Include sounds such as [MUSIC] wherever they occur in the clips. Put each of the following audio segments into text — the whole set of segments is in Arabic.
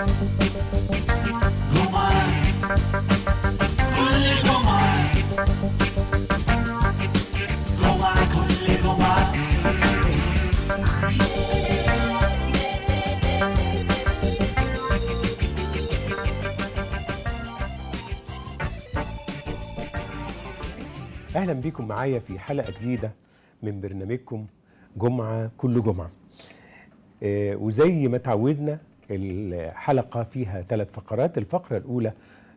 اهلا بيكم معايا في حلقه جديده من برنامجكم جمعه كل جمعه آه، وزي ما تعودنا الحلقة فيها ثلاث فقرات الفقرة الأولى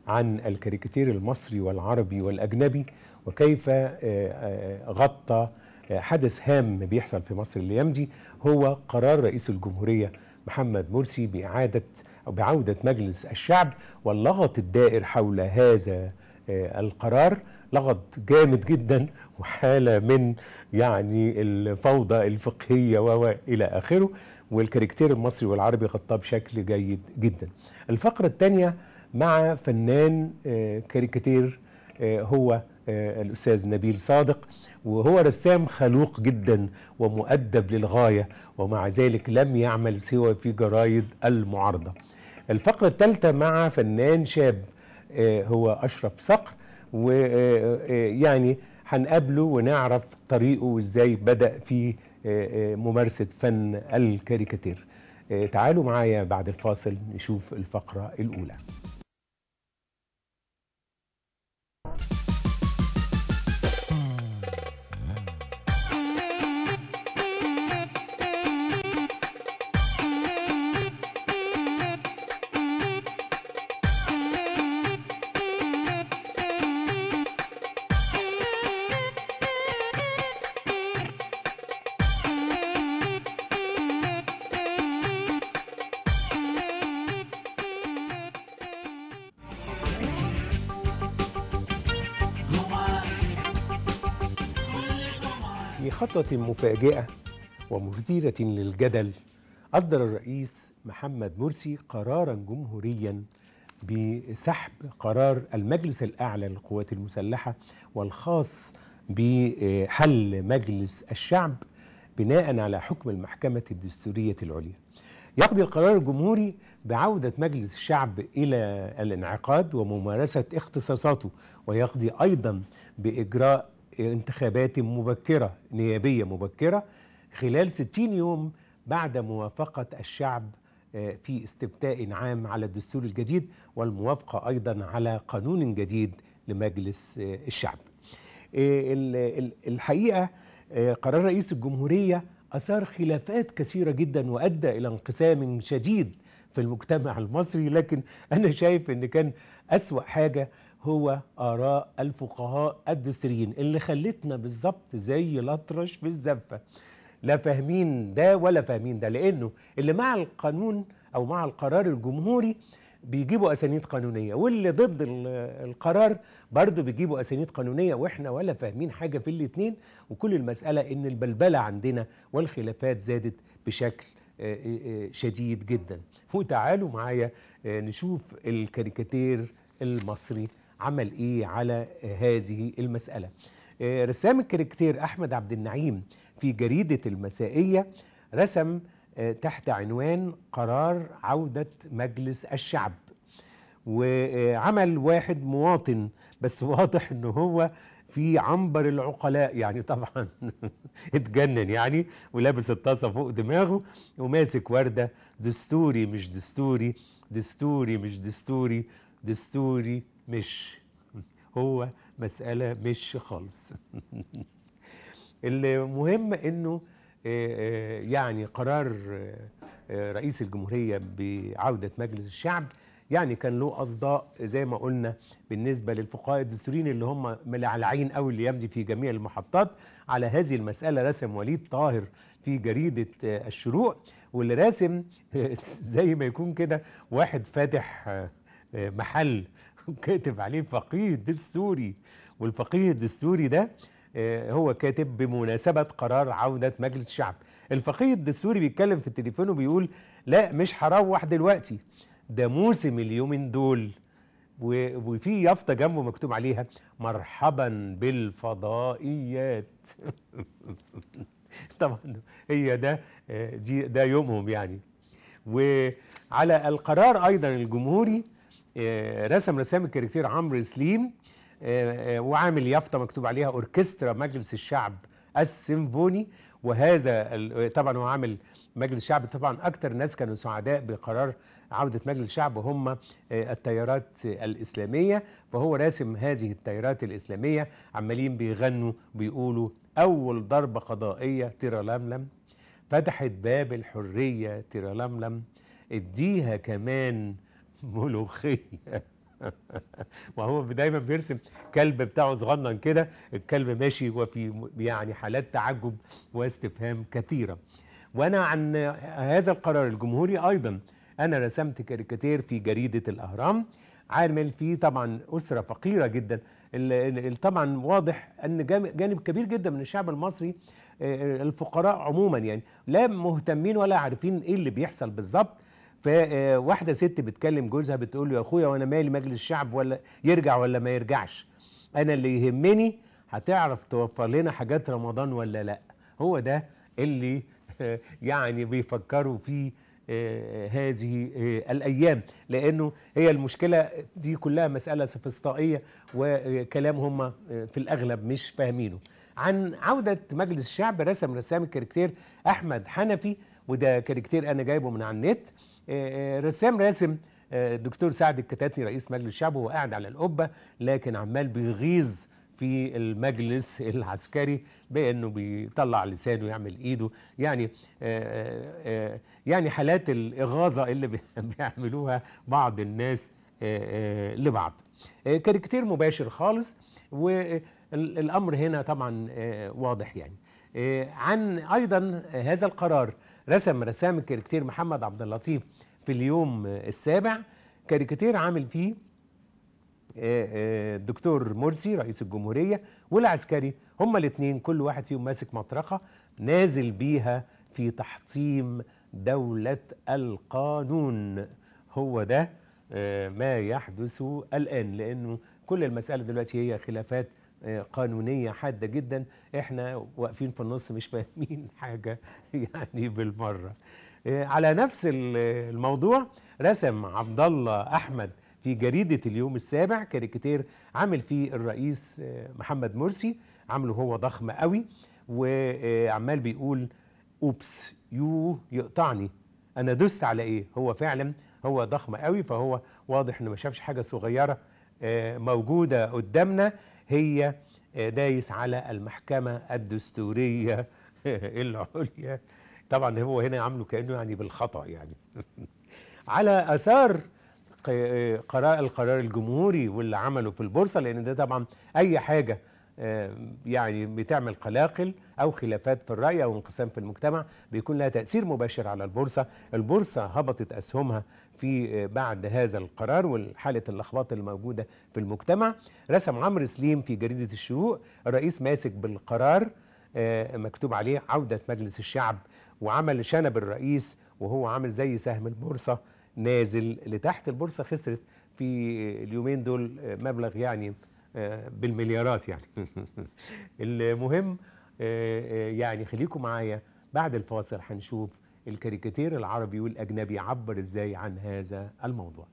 عن الكاريكاتير المصري والعربي والأجنبي وكيف آه، آه، غطى آه، حدث هام بيحصل في مصر الايام دي هو قرار رئيس الجمهوريه محمد مرسي باعاده او بعوده مجلس الشعب واللغط الدائر حول هذا القرار لغط جامد جدا وحاله من يعني الفوضى الفقهيه والى اخره والكاريكتير المصري والعربي غطاه بشكل جيد جدا الفقرة الثانية مع فنان آه، كاريكاتير آه، هو آه، الأستاذ نبيل صادق وهو رسام خلوق جدا ومؤدب للغاية ومع ذلك لم يعمل سوى في جرايد المعارضة الفقرة الثالثة مع فنان شاب هو أشرف صقر ويعني هنقابله ونعرف طريقه وازاي بدأ في آه، آه، ممارسة فن الكاريكاتير آه، تعالوا معايا بعد الفاصل نشوف الفقرة الأولى خطوة مفاجئة ومثيرة للجدل أصدر الرئيس محمد مرسي قرارا جمهوريا بسحب قرار المجلس الأعلى للقوات المسلحة والخاص بحل مجلس الشعب بناء على حكم المحكمة الدستورية العليا يقضي القرار الجمهوري بعودة مجلس الشعب إلى الانعقاد وممارسة اختصاصاته ويقضي أيضا بإجراء انتخابات مبكرة نيابية مبكرة خلال 60 يوم بعد موافقة الشعب آه، في استفتاء عام على الدستور الجديد والموافقة أيضا على قانون جديد لمجلس آه، الشعب آه، الحقيقة قرار رئيس الجمهورية أثار خلافات كثيرة جدا وأدى إلى انقسام شديد في المجتمع المصري لكن أنا شايف أن كان أسوأ حاجة هو آراء الفقهاء الدستريين اللي خلتنا بالظبط زي الأطرش في الزفة لا فاهمين ده ولا فاهمين ده لأنه اللي مع القانون أو مع القرار الجمهوري بيجيبوا أسانيد قانونية واللي ضد القرار برضه بيجيبوا أسانيد قانونية وإحنا ولا فاهمين حاجة في الاتنين وكل المسألة إن البلبلة عندنا والخلافات زادت بشكل آه، آه، آه، شديد جدا وتعالوا معايا نشوف الكاريكاتير المصري عمل ايه على هذه المساله آه، رسام الكاريكاتير احمد عبد النعيم في جريده المسائيه رسم آه، تحت عنوان قرار عوده مجلس الشعب وعمل واحد مواطن بس [LAUGHS] واضح ان هو في عنبر العقلاء يعني طبعا [LAUGHS] اتجنن يعني ولابس الطاسه فوق دماغه وماسك ورده دستوري مش دستوري دستوري مش دستوري دستوري مش هو مسألة مش خالص [LAUGHS] المهم انه آه، آه، يعني قرار آه، رئيس الجمهورية بعودة مجلس الشعب يعني كان له اصداء زي ما قلنا بالنسبه للفقهاء الدستوريين اللي هم ملعلعين قوي اللي يمضي في جميع المحطات على هذه المساله رسم وليد طاهر في جريده الشروق واللي راسم [LAUGHS] زي ما يكون كده واحد فاتح محل وكاتب [LAUGHS] عليه فقيه دستوري والفقيه الدستوري ده آه، هو كاتب بمناسبة قرار عودة مجلس الشعب الفقيه الدستوري بيتكلم في التليفون وبيقول لا مش هروح دلوقتي ده موسم اليومين دول وفي يافطة جنبه مكتوب عليها مرحبا بالفضائيات [LAUGHS] طبعا هي ده آه، دي ده يومهم يعني وعلى القرار أيضا الجمهوري آه، رسم رسام الكاريكاتير عمرو سليم آه، آه، وعامل يافطه مكتوب عليها اوركسترا مجلس الشعب السيمفوني وهذا طبعا هو عامل مجلس الشعب طبعا اكثر ناس كانوا سعداء بقرار عوده مجلس الشعب هم التيارات الاسلاميه فهو راسم هذه التيارات الاسلاميه عمالين بيغنوا بيقولوا اول ضربه قضائيه تيرالملم فتحت باب الحريه تيرالملم اديها كمان ملوخيه [LAUGHS] ما هو دايما بيرسم كلب بتاعه صغنن كده الكلب ماشي وفي يعني حالات تعجب واستفهام كثيره وانا عن هذا القرار الجمهوري ايضا انا رسمت كاريكاتير في جريده الاهرام عامل فيه طبعا اسره فقيره جدا طبعا واضح ان جانب كبير جدا من الشعب المصري آه، الفقراء عموما يعني لا مهتمين ولا عارفين ايه اللي بيحصل بالظبط فواحده آه، ست بتكلم جوزها بتقول له يا اخويا وانا مالي مجلس الشعب ولا يرجع ولا ما يرجعش انا اللي يهمني هتعرف توفر لنا حاجات رمضان ولا لا هو ده اللي آه، يعني بيفكروا فيه آه، هذه الايام لانه هي المشكله دي كلها مساله سفسطائيه وكلام هم في الاغلب مش فاهمينه عن عوده مجلس الشعب رسم رسام الكاريكتير احمد حنفي وده كاريكتير انا جايبه من على النت آه، آه، رسام راسم الدكتور آه، سعد الكتاتني رئيس مجلس الشعب هو قاعد على القبه لكن عمال بيغيظ في المجلس [LAUGHS] العسكري بانه بيطلع لسانه يعمل ايده يعني يعني حالات الاغاظه اللي [LAUGHS] بيعملوها بعض الناس لبعض كاريكاتير مباشر خالص والامر هنا طبعا واضح يعني عن ايضا هذا القرار رسم رسام الكاريكاتير محمد عبد اللطيف في اليوم السابع كاريكاتير عامل فيه الدكتور آه، آه، مرسي رئيس الجمهورية والعسكري هما الاثنين كل واحد فيهم ماسك مطرقة نازل بيها في تحطيم دولة القانون هو ده آه، ما يحدث الآن لأنه كل المسألة دلوقتي هي خلافات قانونيه حاده جدا احنا واقفين في النص مش فاهمين [LAUGHS] حاجه يعني بالمره آه، على نفس الموضوع رسم عبد الله احمد في جريده اليوم السابع كاريكاتير عامل فيه الرئيس آه، محمد مرسي عامله هو ضخم قوي وعمال بيقول اوبس يو يقطعني انا دست على ايه هو فعلا هو ضخم قوي فهو واضح انه ما شافش حاجه صغيره آه، موجوده قدامنا هي آه، دايس على المحكمة الدستورية [LAUGHS] العليا طبعا هو هنا عامله كأنه يعني بالخطأ يعني [LAUGHS] على أثار آه، قراءة القرار الجمهوري واللي عمله في البورصة لأن ده طبعا أي حاجة آه، يعني بتعمل قلاقل أو خلافات في الرأي أو انقسام في المجتمع بيكون لها تأثير مباشر على البورصة البورصة هبطت أسهمها في آه، بعد هذا القرار وحالة اللخبطة الموجودة في المجتمع رسم عمرو سليم في جريدة الشروق الرئيس ماسك بالقرار آه، مكتوب عليه عودة مجلس الشعب وعمل شنب الرئيس وهو عامل زي سهم البورصة نازل لتحت البورصة خسرت في اليومين دول مبلغ يعني آه، بالمليارات يعني [LAUGHS] المهم آه، آه، يعني خليكم معايا بعد الفاصل هنشوف الكاريكاتير العربي والأجنبي عبر إزاي عن هذا الموضوع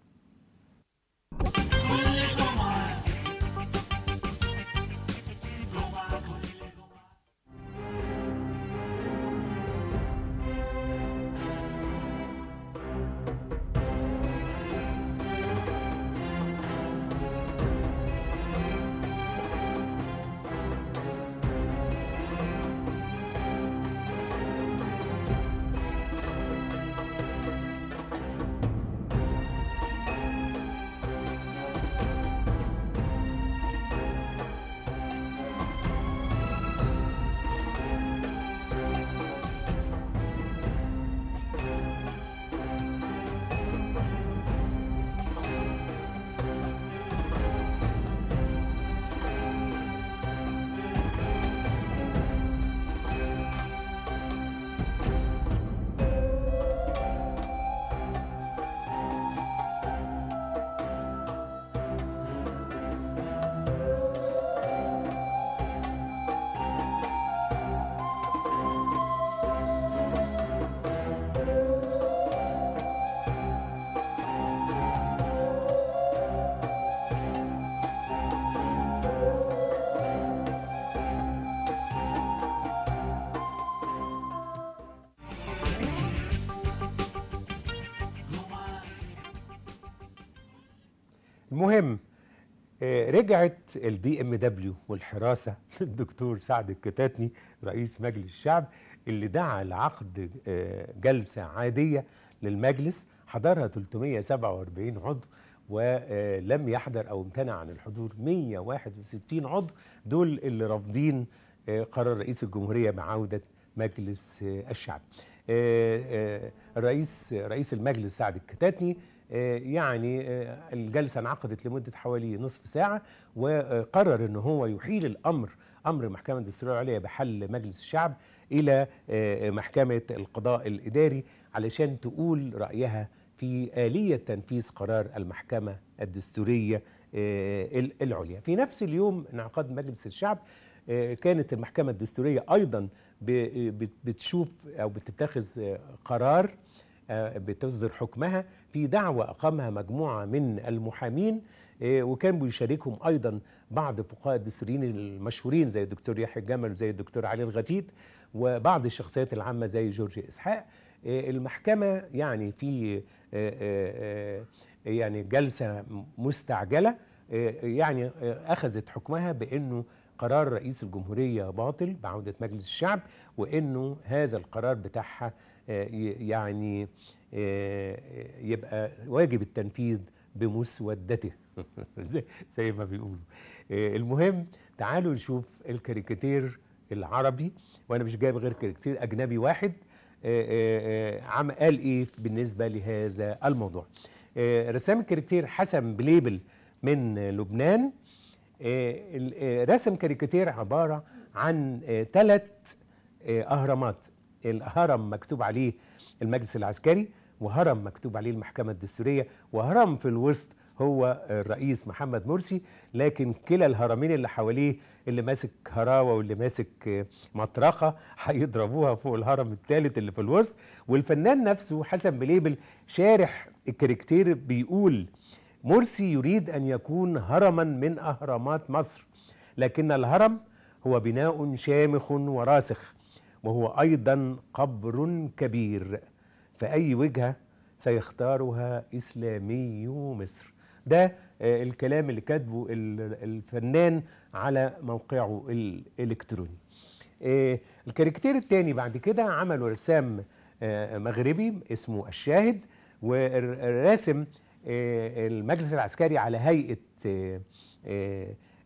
المهم آه، رجعت البي ام دبليو والحراسه [LAUGHS] الدكتور سعد الكتاتني رئيس مجلس الشعب اللي دعا لعقد آه، جلسه عاديه للمجلس حضرها 347 عضو ولم آه، يحضر او امتنع عن الحضور 161 عضو دول اللي رافضين قرار رئيس الجمهوريه بعوده مجلس الشعب الرئيس رئيس المجلس سعد الكتاتني آه، يعني آه، الجلسة انعقدت لمدة حوالي نصف ساعة وقرر أن هو يحيل الأمر أمر المحكمة الدستورية العليا بحل مجلس الشعب إلى آه، محكمة القضاء الإداري علشان تقول رأيها في آلية تنفيذ قرار المحكمة الدستورية العليا في نفس اليوم انعقاد مجلس الشعب كانت المحكمة الدستورية أيضا بتشوف أو بتتخذ قرار بتصدر حكمها في دعوة أقامها مجموعة من المحامين آه، وكان بيشاركهم أيضا بعض فقهاء الدستوريين المشهورين زي الدكتور يحيى الجمل وزي الدكتور علي الغتيت وبعض الشخصيات العامة زي جورج إسحاق آه، المحكمة يعني في آه، يعني جلسة مستعجلة يعني أخذت حكمها بأنه قرار رئيس الجمهورية باطل بعودة مجلس الشعب وأنه هذا القرار بتاعها آه، يعني آه، آه، يبقى واجب التنفيذ بمسودته [LAUGHS] زي ما بيقولوا المهم تعالوا نشوف الكاريكاتير العربي وانا مش جايب غير كاريكاتير اجنبي واحد عم قال ايه بالنسبه لهذا الموضوع رسام الكاريكاتير حسن بليبل من لبنان رسم كاريكاتير عباره عن ثلاث اهرامات الهرم مكتوب عليه المجلس العسكري وهرم مكتوب عليه المحكمة الدستورية وهرم في الوسط هو الرئيس محمد مرسي لكن كلا الهرمين اللي حواليه اللي ماسك هراوة واللي ماسك مطرقة هيضربوها فوق الهرم الثالث اللي في الوسط والفنان نفسه حسن بليبل شارح الكاركتير بيقول مرسي يريد أن يكون هرما من أهرامات مصر لكن الهرم هو بناء شامخ وراسخ وهو أيضا قبر كبير فأي وجهة سيختارها إسلامي مصر ده آه، الكلام اللي كاتبه الفنان على موقعه الإلكتروني آه، الكاريكتير الثاني بعد كده عمله رسام آه، مغربي اسمه الشاهد والراسم المجلس العسكري على هيئة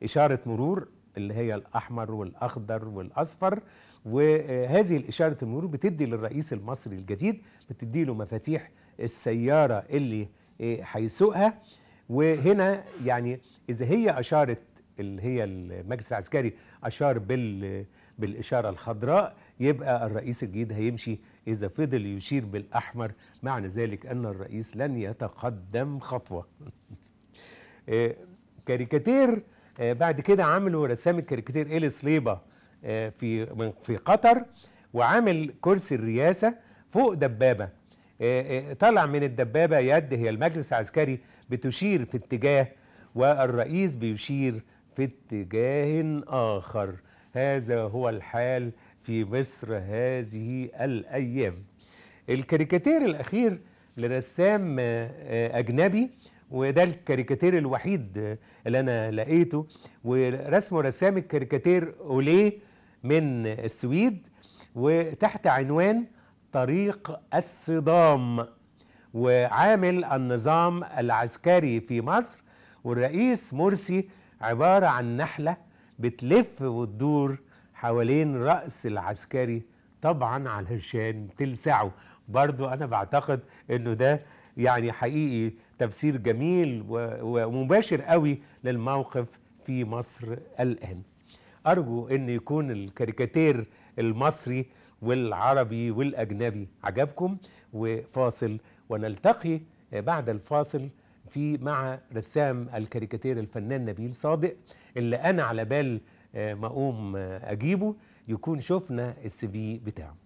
إشارة مرور اللي هي الأحمر والأخضر والأصفر وهذه الإشارة المرور بتدي للرئيس المصري الجديد بتدي له مفاتيح السيارة اللي إيه، هيسوقها وهنا يعني إذا هي أشارت اللي هي المجلس العسكري أشار بال بالإشارة الخضراء يبقى الرئيس الجديد هيمشي إذا فضل يشير بالأحمر معنى ذلك أن الرئيس لن يتقدم خطوة [LAUGHS] إيه، كاريكاتير آه، بعد كده عملوا رسام الكاريكاتير إيلي صليبة آه، في في قطر وعامل كرسي الرئاسة فوق دبابة آه، طلع من الدبابة يد هي المجلس العسكري بتشير في اتجاه والرئيس بيشير في اتجاه آخر هذا هو الحال في مصر هذه الأيام الكاريكاتير الأخير لرسام أجنبي وده الكاريكاتير الوحيد اللي انا لقيته ورسمه رسام الكاريكاتير اوليه من السويد وتحت عنوان طريق الصدام وعامل النظام العسكري في مصر والرئيس مرسي عبارة عن نحلة بتلف وتدور حوالين رأس العسكري طبعا علشان تلسعه برضو أنا بعتقد أنه ده يعني حقيقي تفسير جميل ومباشر قوي للموقف في مصر الآن أرجو أن يكون الكاريكاتير المصري والعربي والأجنبي عجبكم وفاصل ونلتقي بعد الفاصل في مع رسام الكاريكاتير الفنان نبيل صادق اللي أنا على بال آه، ما أقوم آه، أجيبه يكون شفنا السي في بتاعه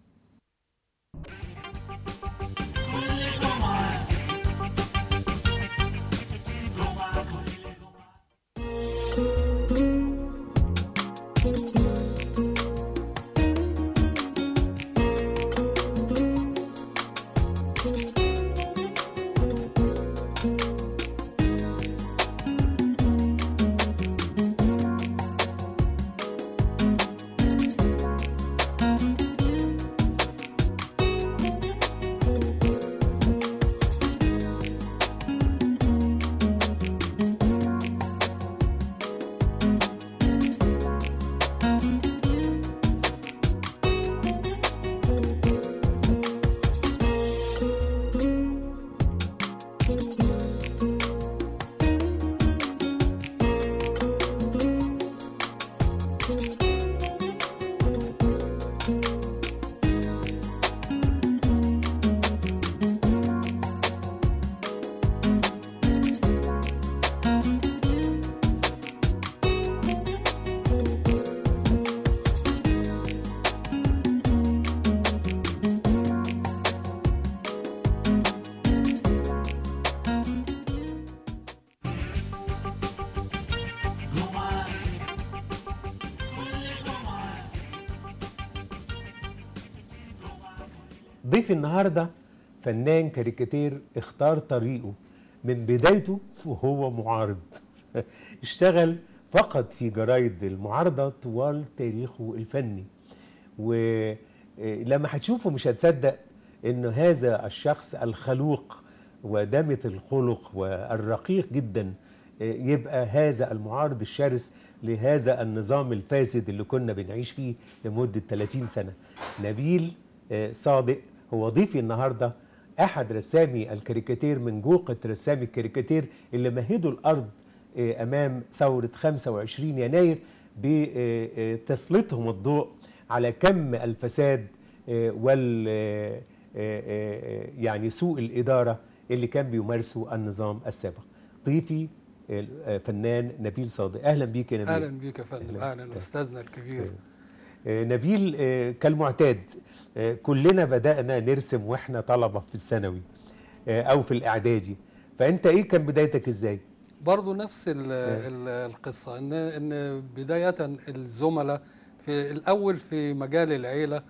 ضيفي النهارده فنان كاريكاتير اختار طريقه من بدايته وهو معارض [LAUGHS] اشتغل فقط في جرايد المعارضه طوال تاريخه الفني ولما آه، هتشوفه مش هتصدق ان هذا الشخص الخلوق ودامة الخلق والرقيق جدا آه، يبقى هذا المعارض الشرس لهذا النظام الفاسد اللي كنا بنعيش فيه لمدة 30 سنة نبيل صادق آه، هو ضيفي النهارده احد رسامي الكاريكاتير من جوقه رسامي الكاريكاتير اللي مهدوا الارض آه، امام ثوره 25 يناير بتسليطهم الضوء على كم الفساد آه، وال يعني سوء الاداره اللي كان بيمارسه النظام السابق. ضيفي الفنان نبيل صادق اهلا بيك يا نبيل اهلا بيك يا فندم اهلا, استاذنا الكبير أهلاً. آه، نبيل آه، كالمعتاد آه، كلنا بدأنا نرسم واحنا طلبة في الثانوي أو في الإعدادي فأنت إيه كان بدايتك إزاي؟ برضو نفس القصة إن, إن بداية الزملاء في الأول في مجال العيلة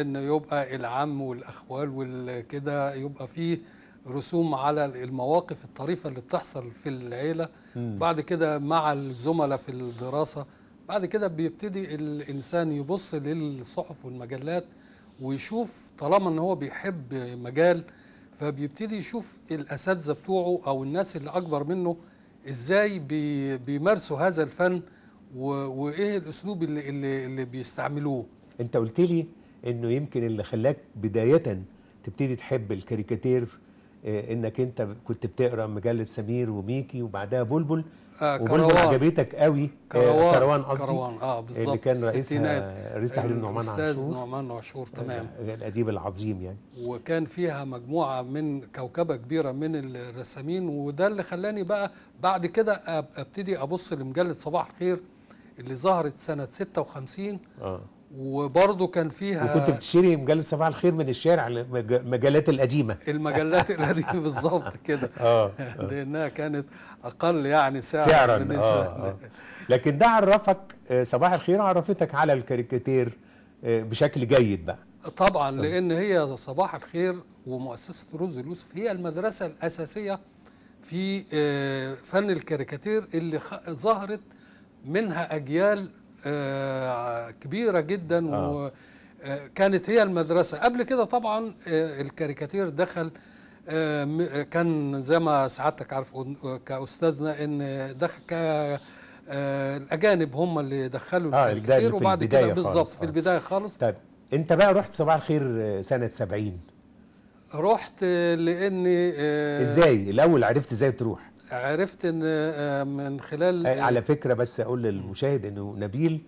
إن يبقى العم والأخوال والكده يبقى فيه رسوم على المواقف الطريفة اللي بتحصل في العيلة م. بعد كده مع الزملاء في الدراسة بعد كده بيبتدي الانسان يبص للصحف والمجلات ويشوف طالما ان هو بيحب مجال فبيبتدي يشوف الاساتذه بتوعه او الناس اللي اكبر منه ازاي بي بيمارسوا هذا الفن وايه الاسلوب اللي اللي, اللي بيستعملوه انت قلت لي انه يمكن اللي خلاك بدايه تبتدي تحب الكاريكاتير آه، انك انت كنت بتقرا مجله سمير وميكي وبعدها بلبل آه وبلبل عجبتك قوي آه، كروان كروان قصدي كروان اه بالظبط اللي كان رئيس رئيس تحرير نعمان عاشور استاذ نعمان عاشور تمام آه، الاديب العظيم يعني وكان فيها مجموعه من كوكبه كبيره من الرسامين وده اللي خلاني بقى بعد كده ابتدي ابص لمجله صباح الخير اللي ظهرت سنه 56 آه. وبرضه كان فيها وكنت بتشتري مجله صباح الخير من الشارع المجلات القديمه المجلات [LAUGHS] القديمه بالظبط كده آه،, اه لانها كانت اقل يعني سعر سعرا من آه, آه. لكن ده عرفك آه، صباح الخير عرفتك على الكاريكاتير آه، بشكل جيد بقى طبعا لان هي صباح الخير ومؤسسه روز اليوسف هي المدرسه الاساسيه في فن الكاريكاتير اللي ظهرت منها اجيال آه، كبيره جدا آه. وكانت آه، هي المدرسه قبل كده طبعا آه، الكاريكاتير دخل كان زي ما سعادتك عارف كاستاذنا ان دخل الاجانب هم اللي دخلوا آه الكاريكاتير وبعد كده بالظبط في البدايه خالص طيب انت بقى رحت صباح الخير سنه 70 رحت لاني آه، ازاي الاول عرفت ازاي تروح عرفت ان آه، من خلال آه، على فكره بس اقول للمشاهد انه نبيل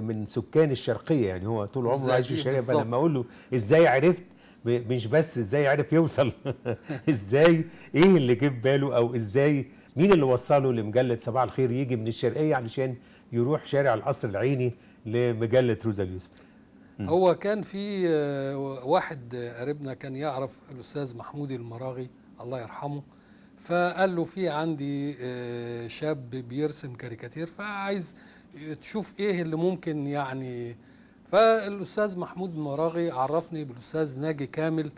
من سكان الشرقيه يعني هو طول عمره عايش في الشرقيه فلما اقول له ازاي عرفت مش بس ازاي عرف يوصل [LAUGHS] ازاي ايه اللي جه في باله او ازاي مين اللي وصله لمجله صباح الخير يجي من الشرقيه علشان يروح شارع القصر العيني لمجله روزا اليوسف هو كان في آه، واحد قريبنا كان يعرف الاستاذ محمود المراغي الله يرحمه فقال له في عندي آه، شاب بيرسم كاريكاتير فعايز تشوف ايه اللي ممكن يعني فالاستاذ محمود المراغي عرفني بالاستاذ ناجي كامل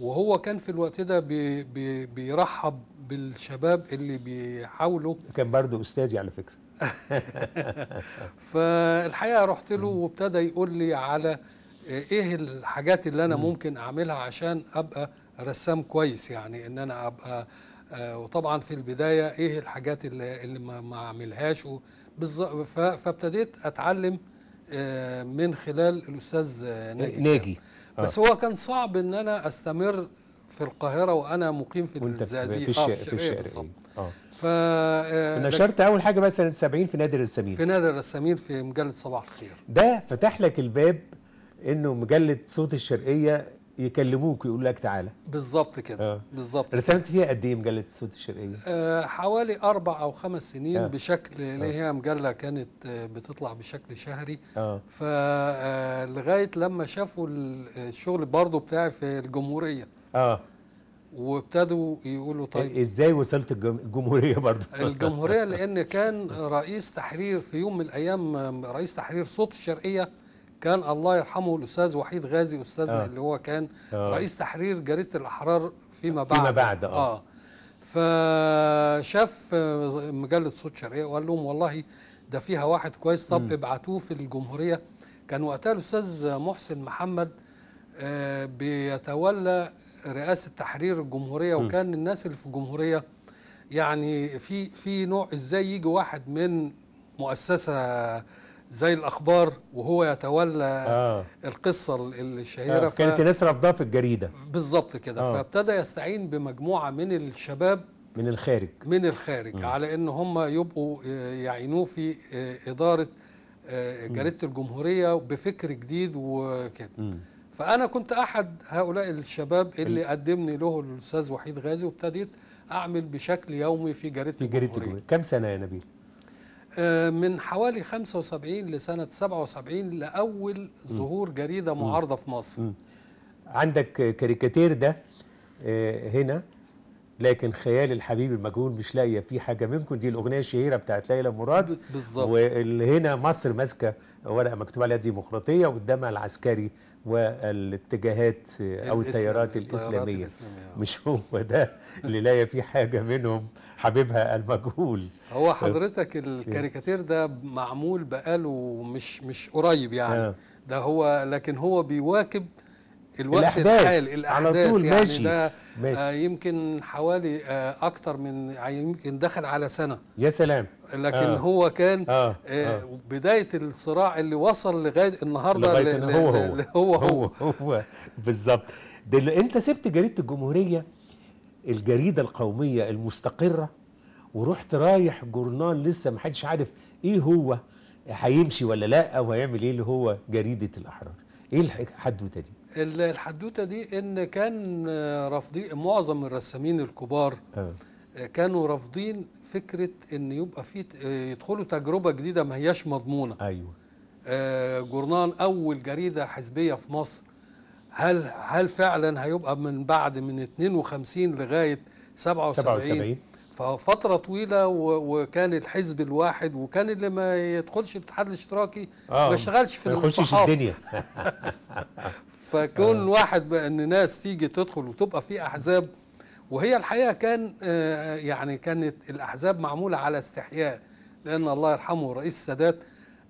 وهو كان في الوقت ده بي بي بيرحب بالشباب اللي بيحاولوا كان برضه استاذي على فكره [LAUGHS] فالحقيقه رحت له وابتدى يقول لي على ايه الحاجات اللي انا ممكن اعملها عشان ابقى رسام كويس يعني ان انا ابقى آه، وطبعا في البدايه ايه الحاجات اللي, اللي ما اعملهاش فابتديت اتعلم آه، من خلال الاستاذ آه، ناجي ناجي بس هو كان صعب ان انا استمر في القاهره وانا مقيم في الزقازيق في, الشارع آه، في الشرقيه بالظبط اه ف آه، نشرت اول حاجه بقى سنه 70 في نادي الرسامين في نادي الرسامين في مجله صباح الخير ده فتح لك الباب انه مجله صوت الشرقيه يكلموك يقول لك تعالى بالظبط كده آه. بالظبط رسمت فيها قد ايه مجله صوت الشرقيه آه حوالي اربع او خمس سنين آه. بشكل آه. هي مجله كانت آه، بتطلع بشكل شهري آه. فلغايه لما شافوا الشغل برضو بتاعي في الجمهوريه اه وابتدوا يقولوا طيب ازاي وصلت الجمهوريه برضه [LAUGHS] الجمهوريه لان كان رئيس تحرير في يوم من الايام رئيس تحرير صوت الشرقيه كان الله يرحمه الاستاذ وحيد غازي استاذنا آه. اللي هو كان آه. رئيس تحرير جريده الاحرار فيما بعد فيما بعد اه, آه. فشاف آه، مجله صوت شرقيه وقال لهم والله ده فيها واحد كويس طب ابعتوه في الجمهوريه كان وقتها الاستاذ محسن محمد آه، بيتولى رئاسه تحرير الجمهوريه وكان الناس اللي في الجمهوريه يعني في في نوع ازاي يجي واحد من مؤسسه زي الاخبار وهو يتولى آه. القصه الشهيره آه. ف... كانت الناس رافضاه في الجريده بالظبط كده آه. فابتدى يستعين بمجموعه من الشباب من الخارج من الخارج م. على ان هم يبقوا آه، يعينوه في آه، اداره جريده الجمهوريه بفكر جديد وكده فانا كنت احد هؤلاء الشباب اللي قدمني له الاستاذ وحيد غازي وابتديت اعمل بشكل يومي في جريده في جريده الجمهوريه كم سنه يا نبيل آه، من حوالي 75 لسنه 77 لاول ظهور جريده معارضه في مصر م. عندك كاريكاتير ده آه، هنا لكن خيال الحبيب المجهول مش لاقيه فيه حاجه منكم دي الاغنيه الشهيره بتاعت ليلى مراد بالظبط وهنا مصر ماسكه ورقه مكتوب عليها ديمقراطيه وقدامها العسكري والاتجاهات او التيارات الاسلاميه, آه. مش هو ده اللي لا في حاجه منهم حبيبها المجهول هو حضرتك الكاريكاتير ده معمول بقاله مش مش قريب يعني آه. ده هو لكن هو بيواكب الوقت الأحداث الحالي الأحداث على طول يعني ماشي. ده ماشي. آه يمكن حوالي آه أكتر من آه، يمكن دخل على سنة يا سلام لكن آه. هو كان آه. آه. آه بداية الصراع اللي وصل لغاية النهاردة لغاية ل... هو, هو, هو هو هو, هو بالظبط أنت سبت جريدة الجمهورية الجريدة القومية المستقرة ورحت رايح جورنال لسه ما حدش عارف ايه هو هيمشي ولا لا او هيعمل ايه اللي هو جريده الاحرار ايه الحدوته دي الحدوته دي ان كان رافضي معظم الرسامين الكبار أه. كانوا رافضين فكره ان يبقى في يدخلوا تجربه جديده ما هياش مضمونه ايوه آه، جورنان اول جريده حزبيه في مصر هل هل فعلا هيبقى من بعد من 52 لغايه 77 77 ففترة طويلة وكان الحزب الواحد وكان اللي ما يدخلش الاتحاد الاشتراكي آه، ما يشتغلش في الصحافة الدنيا [LAUGHS] فكون آه. واحد بقى ان ناس تيجي تدخل وتبقى في احزاب وهي الحقيقة كان آه، يعني كانت الاحزاب معمولة على استحياء لان الله يرحمه رئيس السادات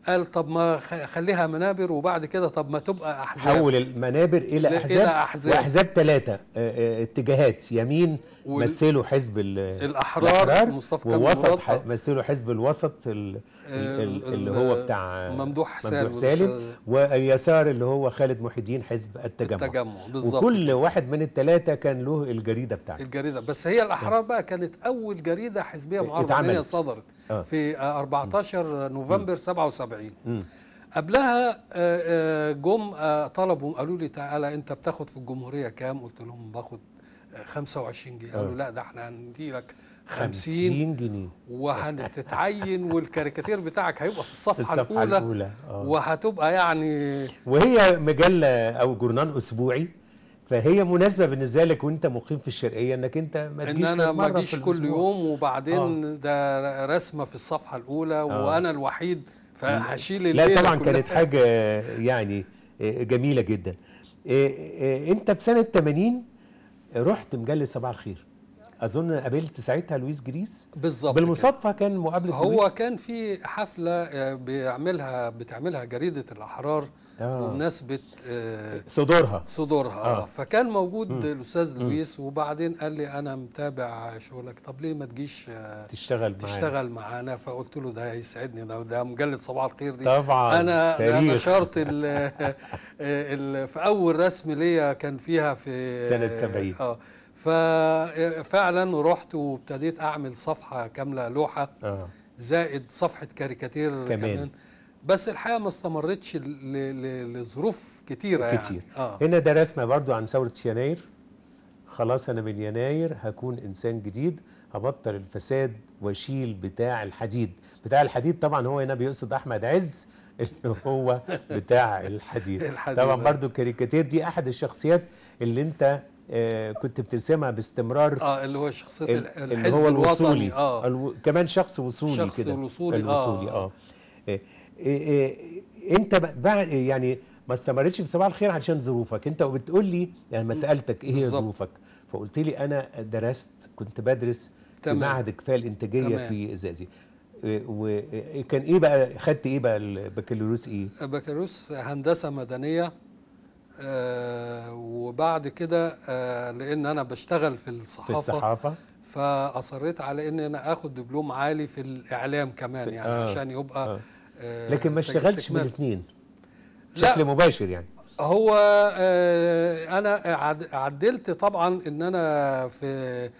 قال طب ما خليها منابر وبعد كده طب ما تبقى احزاب حول المنابر الى احزاب الى احزاب واحزاب ثلاثه آه، آه، اتجاهات يمين مثلوا حزب الاحرار, الأحرار مصطفى كمال ووسط مثلوا حزب الوسط اللي هو بتاع ممدوح سالم, ممدوح سالم واليسار اللي هو خالد محي الدين حزب التجمع التجمع بالظبط وكل واحد من الثلاثه كان له الجريده بتاعته الجريده بس هي الاحرار بقى كانت اول جريده حزبيه معارضه صدرت آه. في 14 نوفمبر 77 قبلها آه، آه، جم آه، طلبوا قالوا لي تعالى انت بتاخد في الجمهوريه كام قلت لهم باخد 25 جنيه قالوا لا ده احنا هندي لك 50 جنيه وهتتعين والكاريكاتير بتاعك هيبقى في الصفحه, الصفحة الاولى, الأولى. آه. وهتبقى يعني وهي مجله او جورنال اسبوعي فهي مناسبه بالنسبه لك وانت مقيم في الشرقيه انك انت ما تجيش ان انا ما اجيش كل يوم وبعدين آه. ده رسمه في الصفحه الاولى آه. وانا الوحيد فهشيل لا طبعا كانت حاجه يعني آه، جميله جدا آه، انت في سنه 80 رحت مجله صباح الخير اظن قابلت ساعتها لويس جريس بالظبط بالمصادفه كان مقابله هو لويس. كان في حفله آه، بيعملها بتعملها جريده الاحرار بمناسبه آه. آه صدورها صدورها آه. آه، فكان موجود الاستاذ لويس وبعدين قال لي انا متابع شغلك طب ليه ما تجيش تشتغل معانا تشتغل معانا فقلت له ده هيسعدني ده ده مجله صباح الخير دي طبعا انا تاريخ. انا شرط [LAUGHS] في اول رسم ليا كان فيها في سنه 70 اه ففعلا رحت وابتديت اعمل صفحه كامله لوحه آه. زائد صفحه كاريكاتير كمان, كمان. بس الحقيقه ما استمرتش لظروف كتيره يعني. كتير يعني. آه. هنا درسنا برضو عن ثوره يناير خلاص انا من يناير هكون انسان جديد هبطل الفساد واشيل بتاع الحديد بتاع الحديد طبعا هو هنا بيقصد احمد عز [LAUGHS] اللي هو بتاع الحديد, [LAUGHS] الحديد طبعا برضو الكاريكاتير دي احد الشخصيات اللي انت آه، كنت بترسمها باستمرار اه اللي هو شخصيه الحزب اللي هو الوصولي اه الو... كمان شخص وصولي كده شخص وصولي الوصولي اه, آه. آه،, آه، انت بقى يعني ما استمرتش في صباح الخير عشان ظروفك انت وبتقول لي يعني ما سالتك ايه هي ظروفك فقلت لي انا درست كنت بدرس تمام. في معهد الكفايه الانتاجيه تمام. في ازازي وكان ايه بقى خدت ايه بقى البكالوريوس ايه؟ بكالوريوس هندسه مدنيه آه، وبعد كده آه لان انا بشتغل في الصحافه في الصحافه فاصريت على ان انا اخد دبلوم عالي في الاعلام كمان يعني آه عشان يبقى آه, آه، لكن ما اشتغلتش الاثنين بشكل مباشر يعني هو آه انا عدلت طبعا ان انا في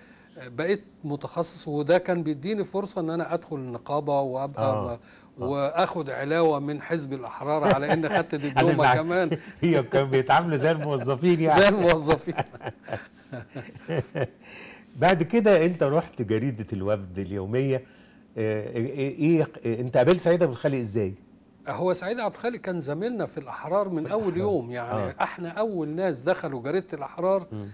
بقيت متخصص وده كان بيديني فرصه ان انا ادخل النقابه وابقى آه. آه. واخد علاوه من حزب الاحرار على ان خدت الدبلومه [LAUGHS] كمان [LAUGHS] هي كانوا بيتعاملوا زي الموظفين يعني [LAUGHS] زي الموظفين بعد كده انت رحت جريده الوفد اليوميه آه، آه، ايه انت قابلت سعيد عبد الخالق ازاي؟ هو سعيد عبد الخالق كان زميلنا في الاحرار من اول يوم يعني آه. احنا اول ناس دخلوا جريده الاحرار م.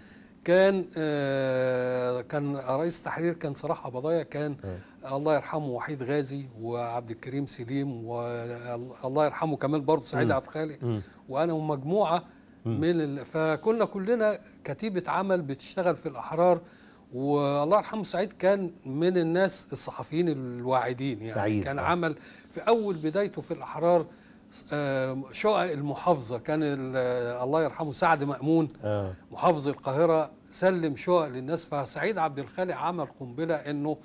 كان آه، كان رئيس التحرير كان صلاح ابضايا كان آه. الله يرحمه وحيد غازي وعبد الكريم سليم والله يرحمه كمان برضه سعيد عبد الخالق وانا ومجموعه من ال... فكنا كلنا كتيبه عمل بتشتغل في الاحرار والله يرحمه سعيد كان من الناس الصحفيين الواعدين يعني سعيد. كان آه. عمل في اول بدايته في الاحرار آه، شقق المحافظه كان آه، الله يرحمه سعد مامون آه. محافظ القاهره سلم شقق للناس فسعيد عبد الخالق عمل قنبله انه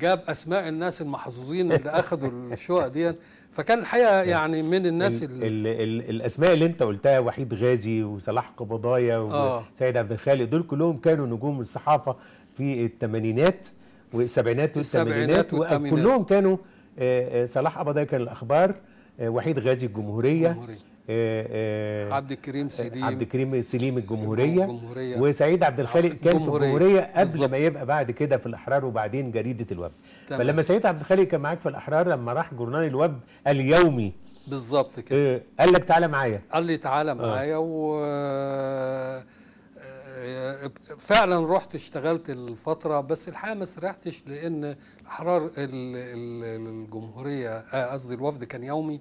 جاب اسماء الناس المحظوظين اللي [LAUGHS] اخذوا الشقق دي فكان الحقيقه آه. يعني من الناس ال ال الـ الاسماء اللي انت قلتها وحيد غازي وصلاح قبضايا وسعيد آه. عبد الخالق دول كلهم كانوا نجوم الصحافه في الثمانينات والسبعينات والثمانينات وكلهم كانوا صلاح قبضايا كان الاخبار آه، وحيد غازي الجمهوريه, الجمهورية. آه، آه، عبد الكريم سليم عبد الكريم سليم الجمهورية, الجمهورية وسعيد عبد الخالق كان في الجمهورية قبل بالزبط. ما يبقى بعد كده في الأحرار وبعدين جريدة الوفد فلما سعيد عبد الخالق كان معاك في الأحرار لما راح جورنال الوفد اليومي بالظبط كده قال لك تعالى معايا قال لي تعالى معايا آه. و فعلا رحت اشتغلت الفتره بس الحقيقه ما سرحتش لان احرار الجمهوريه آه، قصدي الوفد كان يومي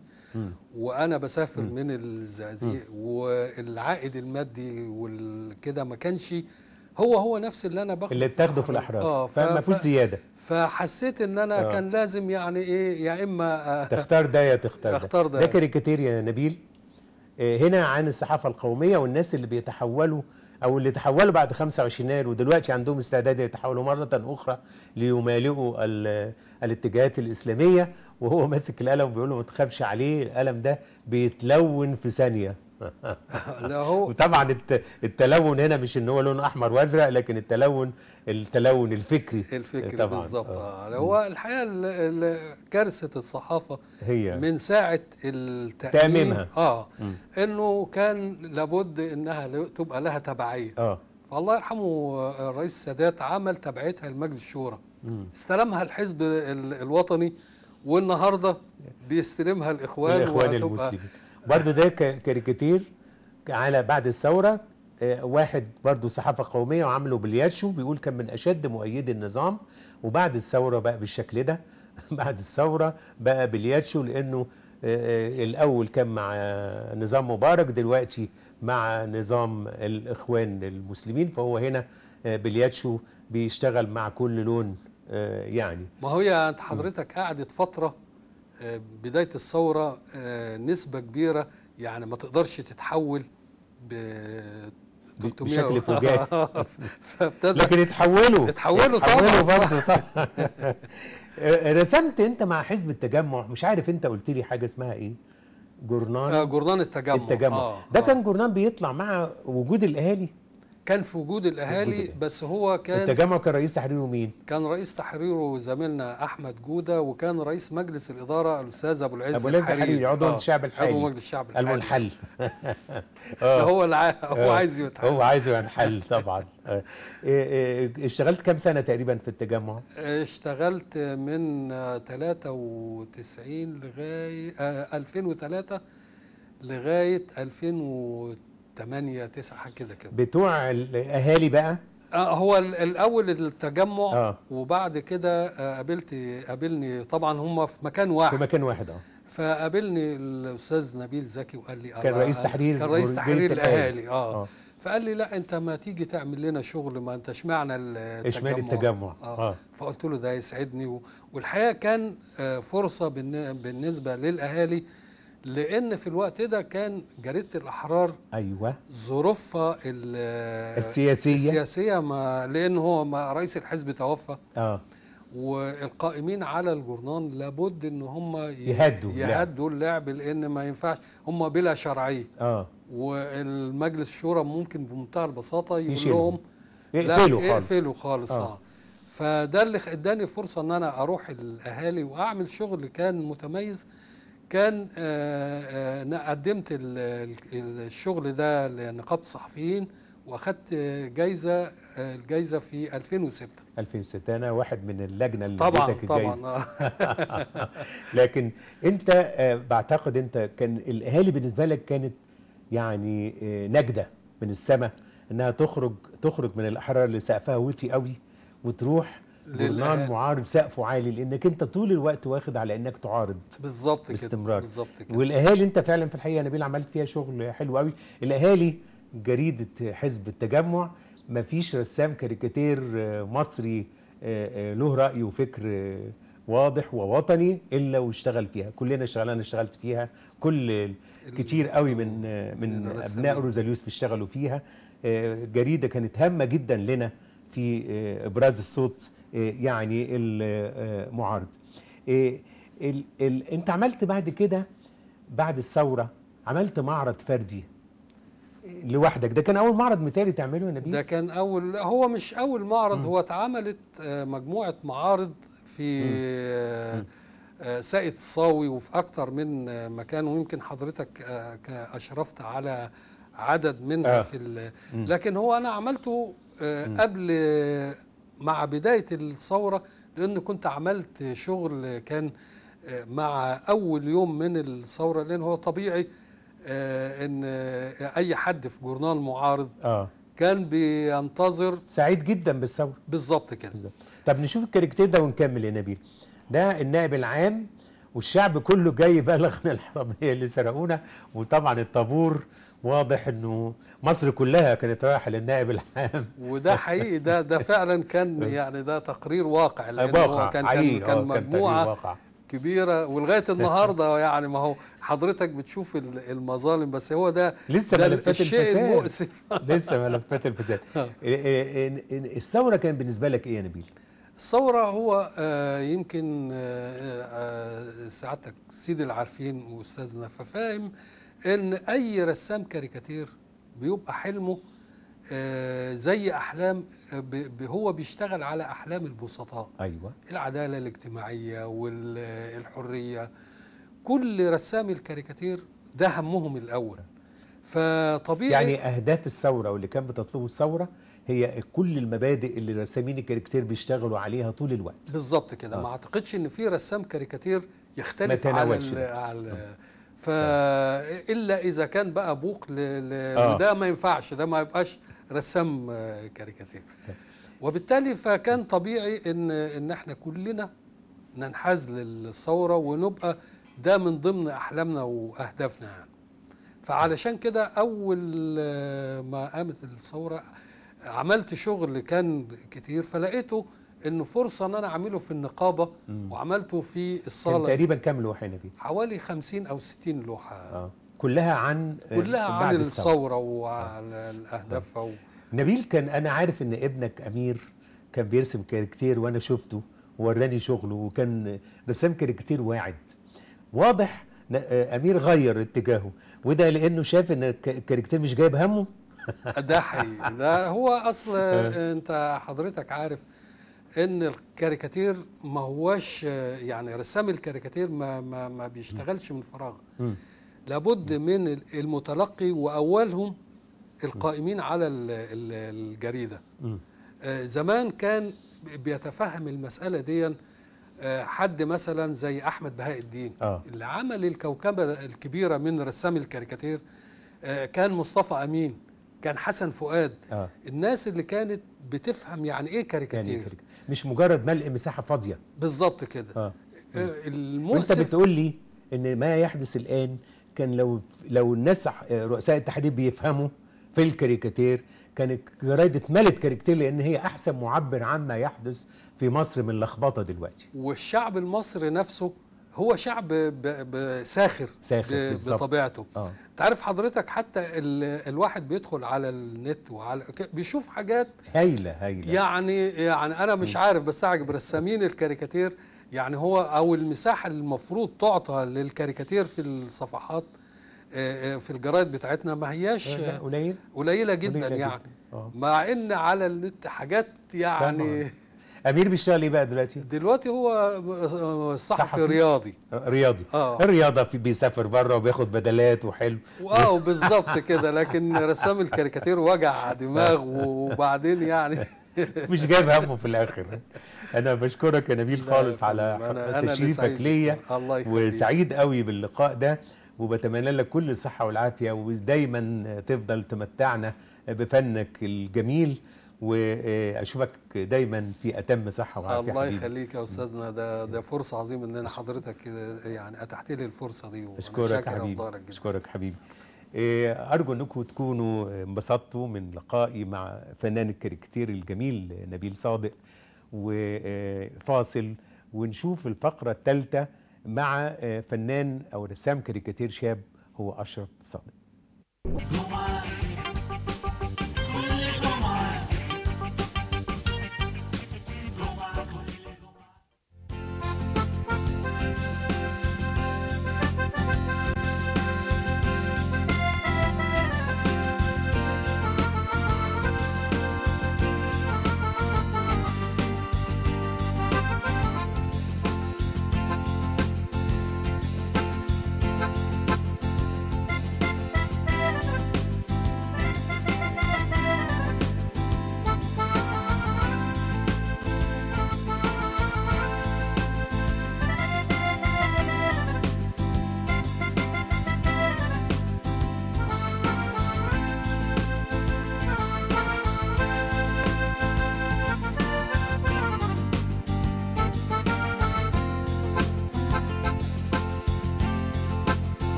وانا بسافر من الزقازيق والعائد المادي وكده ما كانش هو هو نفس اللي انا باخده اللي بتاخده في الاحرار اه فما فيش زياده فحسيت ان انا آه. كان لازم يعني ايه يا اما آه، تختار ده يا تختار اختار ده, ده, ده كاريكاتير يا نبيل آه، هنا عن الصحافه القوميه والناس اللي بيتحولوا او اللي تحولوا بعد 25 يناير ودلوقتي عندهم استعداد يتحولوا مره اخرى ليمالئوا الاتجاهات الاسلاميه وهو ماسك القلم وبيقول له ما تخافش عليه القلم ده بيتلون في ثانيه [LAUGHS] هو وطبعا التلون هنا مش ان هو لون احمر وازرق لكن التلون التلون الفكري الفكري بالظبط آه. آه. هو الحقيقه كارثه الصحافه هي من ساعه تاميمها اه م. انه كان لابد انها تبقى لها تبعيه اه فالله يرحمه الرئيس آه، السادات عمل تبعيتها لمجلس الشورى استلمها الحزب الوطني والنهارده بيستلمها الاخوان, الإخوان وهتبقى المسلمين برضه ده كاريكاتير على بعد الثوره آه، واحد برضه صحافه قوميه وعامله بالياتشو بيقول كان من اشد مؤيدي النظام وبعد الثوره بقى بالشكل ده [LAUGHS] بعد الثوره بقى بالياتشو لانه آه، آه، الاول كان مع نظام مبارك دلوقتي مع نظام الاخوان المسلمين فهو هنا بالياتشو بيشتغل مع كل لون يعني ما هو يا حضرتك قعدت فتره آه، بدايه الثوره آه، نسبه كبيره يعني ما تقدرش تتحول ب 300 بشكل فجائي [LAUGHS] فابتدى لكن اتحولوا اتحولوا طبعا [LAUGHS] رسمت انت مع حزب التجمع مش عارف انت قلت لي حاجه اسمها ايه جورنان آه جورنان التجمع التجمع آه ده آه. كان جورنان بيطلع مع وجود الاهالي كان في وجود الاهالي بس هو كان التجمع كان رئيس تحريره مين؟ كان رئيس تحريره زميلنا احمد جوده وكان رئيس مجلس الاداره الاستاذ ابو العز ابو العز الحريري عضو آه الشعب الحالي عضو مجلس الشعب الحالي المنحل [LAUGHS] آه. هو آه. هو عايز يتحل هو عايز ينحل طبعا آه. إيه، إيه، اشتغلت كام سنه تقريبا في التجمع؟ اشتغلت من 93 لغايه 2003 لغايه 2000 8 9 كده كده بتوع الاهالي بقى آه، هو الاول التجمع آه. وبعد كده آه، قابلت قابلني طبعا هم في مكان واحد في مكان واحد اه فقابلني الاستاذ نبيل زكي وقال لي كان رئيس تحرير كان رئيس تحرير الاهالي اه, آه. فقال لي لا انت ما تيجي تعمل لنا شغل ما انت اشمعنا التجمع اشمعنى التجمع آه. آه. فقلت له ده يسعدني والحقيقه كان آه، فرصه بالنسبه للاهالي لان في الوقت ده كان جريده الاحرار ايوه ظروفها السياسيه السياسيه ما لان هو ما رئيس الحزب توفى اه والقائمين على الجورنان لابد ان هم يهدوا يهدوا اللعب لان ما ينفعش هم بلا شرعيه اه والمجلس الشورى ممكن بمنتهى البساطه يقول لهم يقفلوا خالص يقفلوا خالص آه. آه. فده اللي اداني فرصه ان انا اروح الاهالي واعمل شغل كان متميز كان انا آه، آه، قدمت الشغل ده لنقابه الصحفيين واخدت جايزه آه، الجايزه في 2006 2006 انا واحد من اللجنه اللي طبعا طبعا [LAUGHS] لكن انت بعتقد انت كان الاهالي بالنسبه لك كانت يعني نجده من السماء انها تخرج تخرج من الاحرار اللي سقفها وطي قوي وتروح برلان معارض سقفه عالي لانك انت طول الوقت واخد على انك تعارض بالظبط كده باستمرار بالظبط كده والاهالي انت فعلا في الحقيقه نبيل عملت فيها شغل حلو قوي الاهالي جريده حزب التجمع ما فيش رسام كاريكاتير آه، مصري آه، آه، له راي وفكر واضح ووطني الا واشتغل فيها كلنا اشتغلنا اشتغلت فيها كل كتير قوي من من ابناء روزاليوس اشتغلوا فيها جريده كانت هامه جدا لنا في آه، ابراز الصوت آه، يعني المعارض آه، ال ال انت عملت بعد كده بعد الثوره عملت معرض فردي لوحدك ده كان اول معرض مثالي تعمله يا نبيل ده كان اول هو مش اول معرض م. هو اتعملت مجموعه معارض في م. الصاوي وفي اكتر من مكان ويمكن حضرتك اشرفت على عدد منها آه. في لكن هو انا عملته قبل مع بدايه الثوره لان كنت عملت شغل كان آه، مع اول يوم من الثوره لان هو طبيعي آه، ان آه، اي حد في جورنال معارض آه. كان بينتظر سعيد جدا بالثوره بالظبط كده بالزبط. طب نشوف الكاريكتير ده ونكمل يا نبيل ده النائب العام والشعب كله جاي يبلغ من الحراميه اللي سرقونا وطبعا الطابور واضح انه مصر كلها كانت رايحه للنائب العام وده حقيقي ده ده فعلا كان [LAUGHS] أيوة. يعني ده تقرير واقع لانه هو كان كان, كان آه، مجموعه كان كبيره ولغايه [LAUGHS] النهارده يعني ما هو حضرتك بتشوف المظالم بس هو ده لسه ده ملفات الشيء المؤسف [LAUGHS] لسه ملفات الفساد إيه، إيه، الثوره كان بالنسبه لك ايه يا نبيل؟ الثورة هو آه، يمكن آه، سعادتك سيد العارفين وأستاذنا ففاهم ان اي رسام كاريكاتير بيبقى حلمه آه، زي احلام آه، هو بيشتغل على احلام البسطاء ايوه العداله الاجتماعيه والحريه آه، كل رسام الكاريكاتير ده همهم الاول فطبيعي يعني اهداف الثوره واللي كانت بتطلبه الثوره هي كل المبادئ اللي رسامين الكاريكاتير بيشتغلوا عليها طول الوقت بالظبط كده آه. ما اعتقدش ان في رسام كاريكاتير يختلف على على الا اذا كان بقى بوق ل... ل... آه. وده ما ينفعش ده ما يبقاش رسام آه، كاريكاتير وبالتالي فكان طبيعي ان ان احنا كلنا ننحاز للثوره ونبقى ده من ضمن احلامنا واهدافنا يعني فعلشان كده اول آه، ما قامت الثوره عملت شغل كان كتير فلقيته انه فرصه ان انا اعمله في النقابه مم. وعملته في الصاله تقريبا كام لوحه يا نبيل؟ حوالي 50 او 60 لوحه آه. كلها عن آه، كلها عن الثوره وعن آه. اهدافها آه. و... نبيل كان انا عارف ان ابنك امير كان بيرسم كاركتير وانا شفته ووراني شغله وكان رسام كاركتير واعد واضح آه، امير غير اتجاهه وده لانه شاف ان الكاركتير مش جايب همه ده حقيقي ده هو اصل انت حضرتك عارف ان الكاريكاتير ما هواش يعني رسام الكاريكاتير ما ما, ما بيشتغلش من فراغ لابد من المتلقي واولهم القائمين على الجريده آه، زمان كان بيتفهم المساله دي آه، حد مثلا زي احمد بهاء الدين آه. اللي عمل الكوكبه الكبيره من رسام الكاريكاتير آه، كان مصطفى امين كان حسن فؤاد آه. الناس اللي كانت بتفهم يعني ايه, يعني إيه كاريكاتير يعني مش مجرد ملء مساحه فاضيه بالظبط كده آه. آه، المؤسف انت بتقول لي ان ما يحدث الان كان لو لو الناس آه، رؤساء التحرير بيفهموا في الكاريكاتير كانت الجرايد اتملت كاريكاتير لان هي احسن معبر عن ما يحدث في مصر من لخبطه دلوقتي والشعب المصري نفسه هو شعب ساخر, ساخر بطبيعته آه. تعرف حضرتك حتى الواحد بيدخل على النت وعلى بيشوف حاجات هايله هايله يعني يعني انا مش عارف بس اعجب رسامين الكاريكاتير يعني هو او المساحه المفروض تعطى للكاريكاتير في الصفحات آه، آه، في الجرايد بتاعتنا ما هياش آه، قليل قليله جدا قليلة يعني جداً. مع ان على النت حاجات يعني امير بيشتغل ايه بقى دلوقتي دلوقتي هو صحفي رياضي رياضي آه. الرياضه في بيسافر بره وبياخد بدلات وحلو اه بالظبط كده لكن رسام الكاريكاتير وجع دماغه وبعدين يعني [LAUGHS] مش جايب همه في الاخر انا بشكرك يا نبيل خالص على تشريفك ليا وسعيد قوي باللقاء ده وبتمنى لك كل الصحه والعافيه ودايما تفضل تمتعنا بفنك الجميل واشوفك دايما في اتم صحه وعافيه الله يخليك يا استاذنا ده ده فرصه عظيمه ان انا حضرتك يعني اتحت لي الفرصه دي اشكرك حبيبي اشكرك إيه، حبيبي ارجو انكم تكونوا انبسطتوا من لقائي مع فنان الكاريكاتير الجميل نبيل صادق وفاصل ونشوف الفقره الثالثه مع فنان او رسام كاريكاتير شاب هو اشرف صادق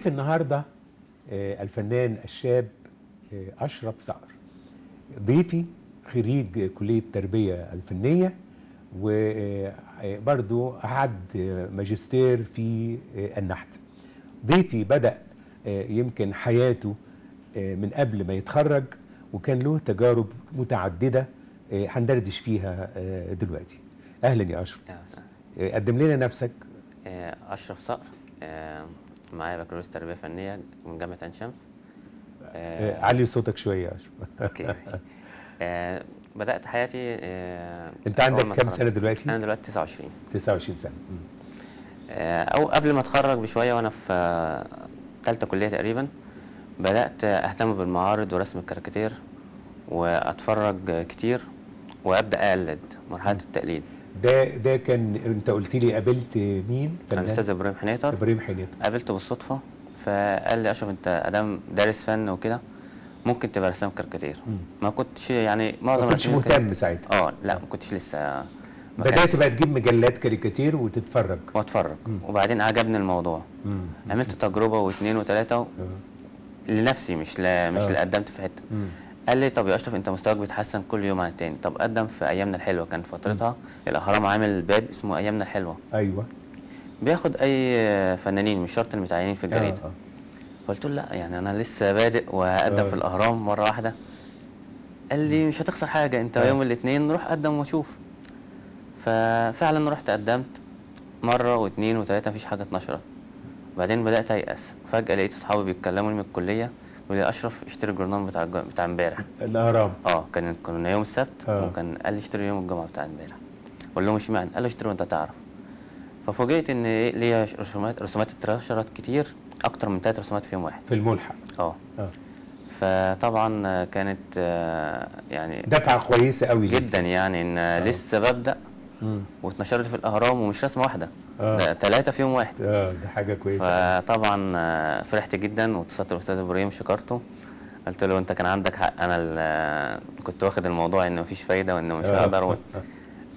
ضيف النهارده آه، الفنان الشاب آه، اشرف سعر ضيفي خريج كليه التربيه الفنيه وبرضو آه، عد ماجستير في النحت ضيفي بدا يمكن حياته من قبل ما يتخرج وكان له تجارب متعدده هندردش فيها دلوقتي اهلا يا اشرف اهلا قدم لنا نفسك اشرف صقر معايا بكالوريوس تربيه فنيه من جامعه عين شمس آه علي صوتك شويه [LAUGHS] اوكي آه بدات حياتي آه انت عندك كام سنه دلوقتي؟ انا دلوقتي 29 29 سنه آه او قبل ما اتخرج بشويه وانا في ثالثه آه، كليه تقريبا بدات اهتم بالمعارض ورسم الكاريكاتير واتفرج كتير وابدا اقلد مرحله التقليد ده ده كان انت قلت لي قابلت مين؟ الاستاذ ابراهيم حنيطر ابراهيم حنيطر قابلته بالصدفه فقال لي اشرف انت ادام دارس فن وكده ممكن تبقى رسام كاريكاتير ما كنتش يعني معظم ما كنتش مهتم ساعتها اه لا ما كنتش لسه بدات بقى تجيب مجلات كاريكاتير وتتفرج واتفرج مم. وبعدين عجبني الموضوع مم. عملت تجربه واثنين وثلاثه و... آه. لنفسي مش ل... مش آه. اللي قدمت في حته قال لي طب يا اشرف انت مستواك بيتحسن كل يوم عن التاني طب قدم في ايامنا الحلوه كان فترتها الاهرام عامل باب اسمه ايامنا الحلوه ايوه بياخد اي فنانين مش شرط المتعينين في الجريده آه. آه. فقلت له لا يعني انا لسه بادئ وهقدم آه. في الاهرام مره واحده قال لي مش هتخسر حاجه انت آه. يوم الاثنين روح قدم وشوف ففعلا رحت قدمت مره واثنين وثلاثه مفيش حاجه اتنشرت بعدين بدات ايأس فجاه لقيت اصحابي بيتكلموا من الكليه يقول لي اشرف اشتري الجورنال بتاع بتاع امبارح الاهرام اه كان كنا يوم السبت آه. وكان قال لي اشتري يوم الجمعه بتاع امبارح بقول لهم اشمعنى قال لي اشتري وانت تعرف ففوجئت ان ليا رسومات رسومات اترشرت كتير اكتر من ثلاث رسومات في يوم واحد في الملحق اه اه فطبعا كانت آه، يعني دفعه كويسه قوي جدا يعني ان آه. لسه ببدا واتنشرت في الاهرام ومش رسمه واحده آه. ده ثلاثه فيهم واحد اه ده حاجه كويسه فطبعا آه، فرحت جدا واتصلت بالاستاذ ابراهيم شكرته قلت له انت كان عندك حق انا آه، كنت واخد الموضوع ان مفيش فايده وانه مش آه. هقدر آه.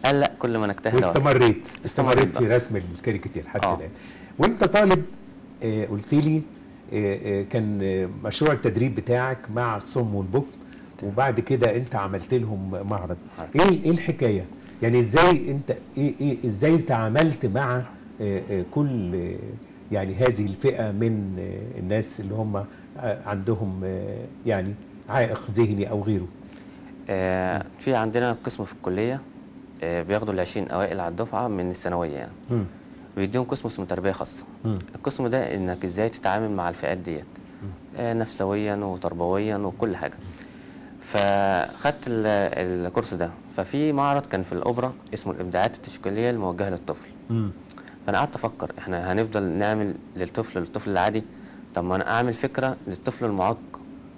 قال لا كل ما نجتهد واستمريت استمريت في رسم الكاريكاتير حتى الان آه. وانت طالب آه قلت لي آه كان مشروع التدريب بتاعك مع الصم والبكم وبعد كده انت عملت لهم معرض ايه ايه الحكايه يعني ازاي انت ايه ايه ازاي تعاملت مع آه، آه، كل يعني هذه الفئه من آه، الناس اللي هم عندهم يعني عائق ذهني او غيره في عندنا قسم في الكليه بياخدوا ال 20 اوائل على الدفعه من الثانويه يعني بيديهم قسم اسمه تربيه خاصه القسم ده انك ازاي تتعامل مع الفئات ديت نفسويا وتربويا وكل حاجه فخدت الكورس ده ففي معرض كان في الاوبرا اسمه الابداعات التشكيليه الموجهه للطفل فانا قعدت افكر احنا هنفضل نعمل للطفل للطفل العادي طب ما انا اعمل فكره للطفل المعاق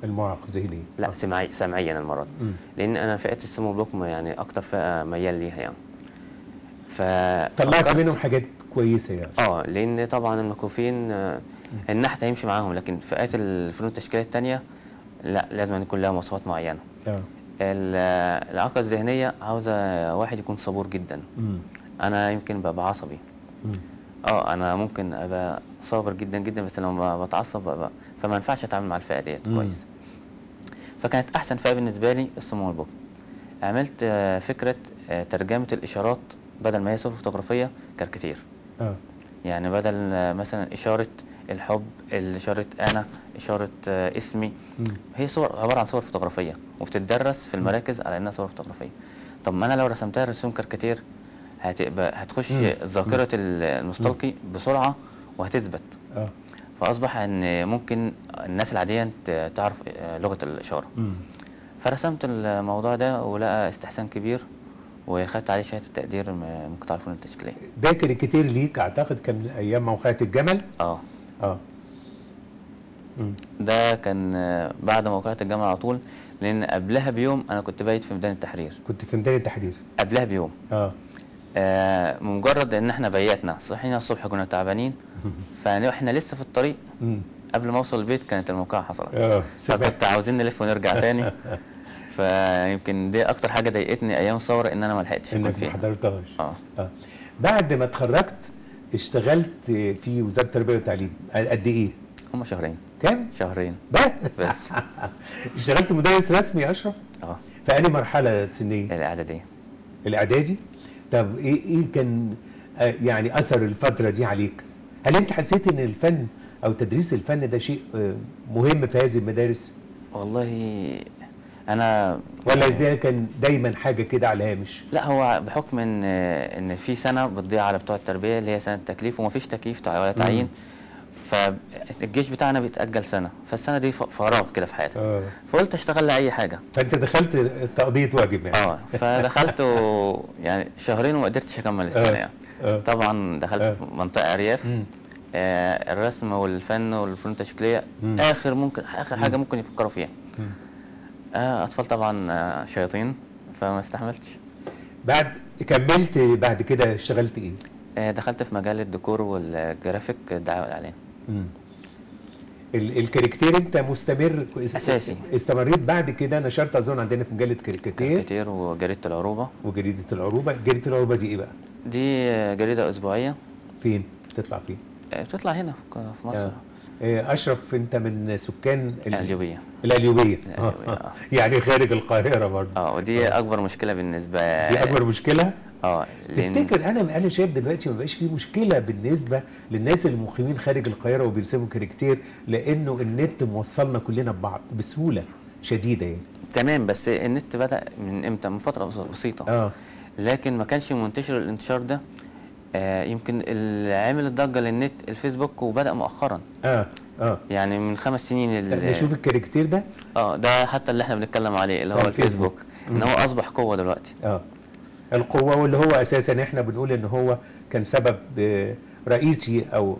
المعاق ذهني لا سمعي سمعيا المره دي لان انا فئه السمو بلوكم يعني اكتر فئه ميال ليها يعني ف طلعت منهم حاجات كويسه يعني اه لان طبعا المكوفين النحت هيمشي معاهم لكن فئات الفنون التشكيليه الثانيه لا لازم يكون لها مواصفات معينه تمام الاعاقه الذهنيه عاوزه واحد يكون صبور جدا مم. انا يمكن ببقى عصبي اه انا ممكن ابقى صابر جدا جدا بس لما بتعصب ببقى فما ينفعش اتعامل مع الفئه ديت كويس فكانت احسن فئه بالنسبه لي الصم والبكم عملت آه، فكره آه، ترجمه الاشارات بدل ما هي صور فوتوغرافيه كاركتير آه. يعني بدل آه، مثلا اشاره الحب إشارة أنا إشارة آه، اسمي هي صور عبارة عن صور فوتوغرافية وبتتدرس في المراكز على إنها صور فوتوغرافية طب ما أنا لو رسمتها رسوم كاريكاتير هتبقى هتخش ذاكرة المستلقي بسرعة وهتثبت آه. فأصبح إن ممكن الناس العادية تعرف آه، لغة الإشارة مم. فرسمت الموضوع ده ولقى استحسان كبير وخدت عليه شهاده تقدير من قطاع الفنون التشكيليه. ده كاريكاتير ليك اعتقد كان ايام موقعة الجمل؟ اه آه. ده كان بعد ما وقعت الجامعه على طول لان قبلها بيوم انا كنت بايت في ميدان التحرير كنت في ميدان التحرير قبلها بيوم اه آه مجرد ان احنا بيتنا صحينا الصبح كنا تعبانين [LAUGHS] فاحنا لسه في الطريق قبل ما اوصل البيت كانت الموقعه حصلت اه فكنت عاوزين نلف ونرجع تاني [LAUGHS] فيمكن دي اكتر حاجه ضايقتني ايام ثوره ان انا ما لحقتش اكون فيها انك ما حضرتهاش آه. اه بعد ما اتخرجت اشتغلت في وزاره التربيه والتعليم قد ايه؟ هم شهرين كام؟ شهرين بس بس [LAUGHS] اشتغلت مدرس رسمي يا اشرف؟ اه في انهي مرحله سنيه؟ الاعداديه الاعدادي؟ طب ايه ايه كان يعني اثر الفتره دي عليك؟ هل انت حسيت ان الفن او تدريس الفن ده شيء آه، مهم في هذه المدارس؟ والله انا ولا ده كان دايما حاجه كده على الهامش لا هو بحكم ان ان في سنه بتضيع على بتوع التربيه اللي هي سنه التكليف ومفيش تكليف ولا تعيين فالجيش بتاعنا بيتاجل سنه فالسنه دي فراغ كده في حياتي آه. فقلت اشتغل لاي حاجه فانت دخلت تقضيه واجب يعني اه فدخلت و... يعني شهرين وما قدرتش اكمل السنه آه، يعني آه. طبعا دخلت في منطقه ارياف آه الرسم والفن والفنون التشكيليه اخر ممكن اخر حاجه ممكن يفكروا فيها آه، اطفال طبعا آه، شياطين فما استحملتش بعد كملت بعد كده اشتغلت ايه؟ آه، دخلت في مجال الديكور والجرافيك الدعايه والاعلان الكاريكاتير انت مستمر اساسي استمريت بعد كده نشرت اظن عندنا في مجله كاريكاتير كاريكاتير وجريده العروبه وجريده العروبه جريده العروبه دي ايه بقى؟ دي جريده اسبوعيه فين؟ بتطلع فين؟ بتطلع هنا في مصر آه. آه، اشرف انت من سكان الاليوبيه الاليوبيه آه، آه. يعني خارج القاهره برضه اه ودي اكبر مشكله بالنسبه دي اكبر مشكله اه تفتكر انا انا شايف دلوقتي ما بقاش في مشكله بالنسبه للناس المقيمين خارج القاهره وبيرسموا كاركتير لانه النت موصلنا كلنا ببعض بسهوله شديده يعني تمام بس النت بدا من امتى من فتره بسيطه اه لكن ما كانش منتشر الانتشار ده آه، يمكن اللي عامل الضجه للنت الفيسبوك وبدا مؤخرا اه اه يعني من خمس سنين نشوف الكاركتير ده اه ده حتى اللي احنا بنتكلم عليه اللي يعني هو الفيسبوك ان هو اصبح قوه دلوقتي اه القوه واللي هو اساسا احنا بنقول ان هو كان سبب رئيسي او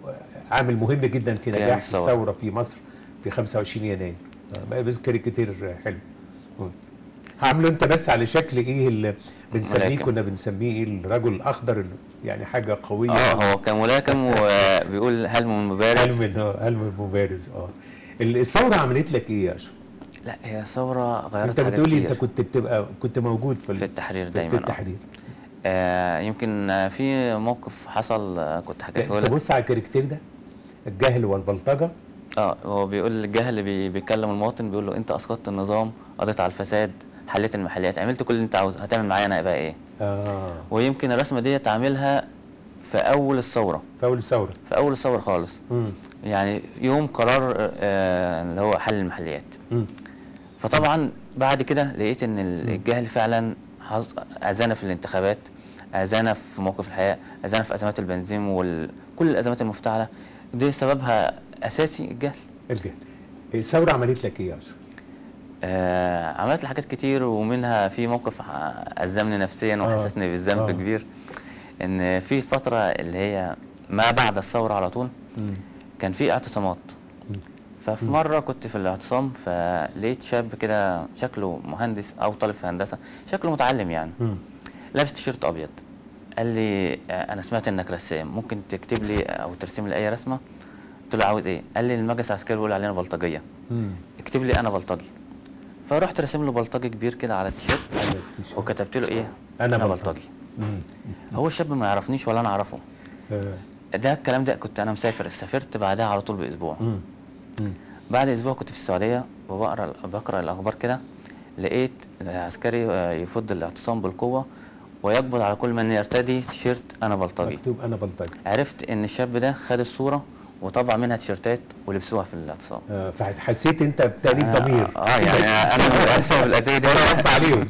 عامل مهم جدا في نجاح الثوره في مصر في 25 يناير آه بس كاريكاتير حلو هعمله انت بس على شكل ايه بنسميه كنا بنسميه إيه؟ الرجل الاخضر يعني حاجه قويه اه هو كان ملاكم [LAUGHS] وبيقول هلم هل هلم هل من مبارز اه الثوره عملت لك ايه يا اشرف؟ لا هي ثوره غيرت انت بتقولي انت كنت بتبقى كنت موجود في, في التحرير دايما في آه. التحرير آه يمكن في موقف حصل آه، كنت حكيته لك بص على الكاركتير ده الجهل والبلطجه اه هو بيقول الجهل بيكلم المواطن بيقول له انت اسقطت النظام قضيت على الفساد حليت المحليات عملت كل اللي انت عاوزه هتعمل معايا انا بقى ايه اه ويمكن الرسمه ديت عاملها في اول الثوره في اول الثوره في اول الثوره خالص مم. يعني يوم قرار آه اللي هو حل المحليات مم. فطبعا بعد كده لقيت ان الجهل فعلا اذانا في الانتخابات اذانا في موقف الحياه اذانا في ازمات البنزين وكل الازمات المفتعله دي سببها اساسي الجهل الجهل الثوره عملت لك ايه يا آه عملت حاجات كتير ومنها في موقف أزمني نفسيا آه، وحسسني بالذنب آه. كبير إن في فتره اللي هي ما بعد الثورة على طول كان في اعتصامات ففي مره كنت في الاعتصام فلقيت شاب كده شكله مهندس او طالب في هندسه شكله متعلم يعني لابس تيشيرت ابيض قال لي آه، انا سمعت انك رسام ممكن تكتب لي او ترسم لي اي رسمه قلت له عاوز ايه قال لي المجلس العسكري بيقول علينا بلطجيه اكتب لي انا بلطجي فرحت راسم له بلطجي كبير كده على التيشيرت وكتبت له ايه انا, بلطجي هو الشاب ما يعرفنيش ولا انا اعرفه آه. ده الكلام ده كنت انا مسافر سافرت بعدها على طول باسبوع مم. مم. بعد اسبوع كنت في السعوديه وبقرا بقرا الاخبار كده لقيت العسكري آه، يفض الاعتصام بالقوه ويقبض على كل من يرتدي تيشيرت انا بلطجي مكتوب انا بلطجي عرفت ان الشاب ده خد الصوره وطبع منها تيشيرتات ولبسوها في الاعتصام آه فحسيت انت بتأنيب آه، ضمير اه, يعني انا ارسم الاذيه دي [LAUGHS] رد عليهم